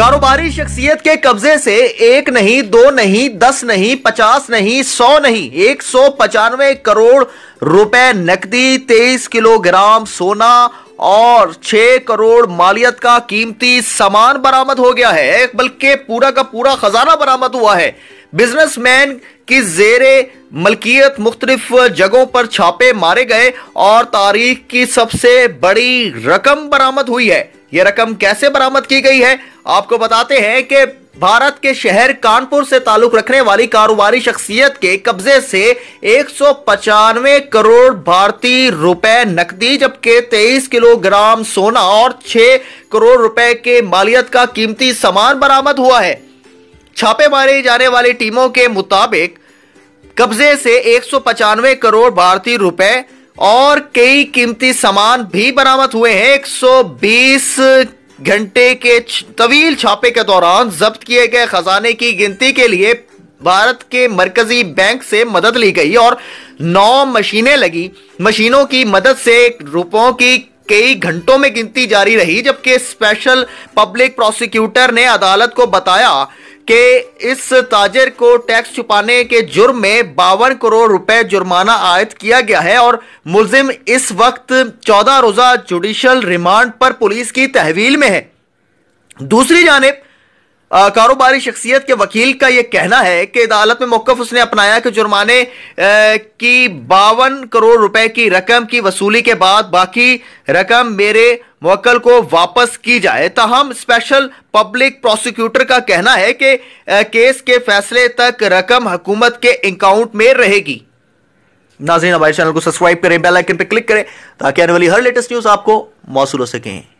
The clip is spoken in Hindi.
कारोबारी शख्सियत के कब्जे से एक नहीं दो नहीं दस नहीं पचास नहीं सौ नहीं एक सौ पचानवे करोड़ रुपए नकदी तेईस किलोग्राम सोना और छह करोड़ मालियत का कीमती सामान बरामद हो गया है बल्कि पूरा का पूरा खजाना बरामद हुआ है बिजनेसमैन की जेरे मलकियत मुख्तलिफ जगहों पर छापे मारे गए और तारीख की सबसे बड़ी रकम बरामद हुई है यह रकम कैसे बरामद की गई है आपको बताते हैं कि भारत के शहर कानपुर से ताल्लुक रखने वाली कारोबारी शख्सियत के कब्जे से एक करोड़ भारतीय रुपए नकदी जबकि 23 किलोग्राम सोना और 6 करोड़ रुपए के मालियत का कीमती सामान बरामद हुआ है छापे मारे जाने वाली टीमों के मुताबिक कब्जे से एक करोड़ भारतीय रुपए और कई कीमती सामान भी बरामद हुए हैं 120 घंटे के तवील छापे के दौरान जब्त किए गए खजाने की गिनती के लिए भारत के मरकजी बैंक से मदद ली गई और नौ मशीनें लगी मशीनों की मदद से रुपयों की कई घंटों में गिनती जारी रही जबकि स्पेशल पब्लिक प्रोसिक्यूटर ने अदालत को बताया के इस ताजर को टैक्स छुपाने के जुर्म में बावन करोड़ रुपए जुर्माना आयद किया गया है और मुलिम इस वक्त चौदह रोजा जुडिशल रिमांड पर पुलिस की तहवील में है दूसरी जानब कारोबारी शख्सियत के वकील का यह कहना है कि अदालत में मौकफ उसने अपनाया कि जुर्माने की बावन करोड़ रुपए की रकम की वसूली के बाद बाकी रकम मेरे मुक्ल को वापस की जाए तहम स्पेशल पब्लिक प्रोसिक्यूटर का कहना है कि केस के फैसले तक रकम हुकूमत के अकाउंट में रहेगी नाजीन हमारे चैनल को सब्सक्राइब करें बेल आइकन पर क्लिक करें ताकि आने वाली हर लेटेस्ट न्यूज़ आपको मौसू हो सकें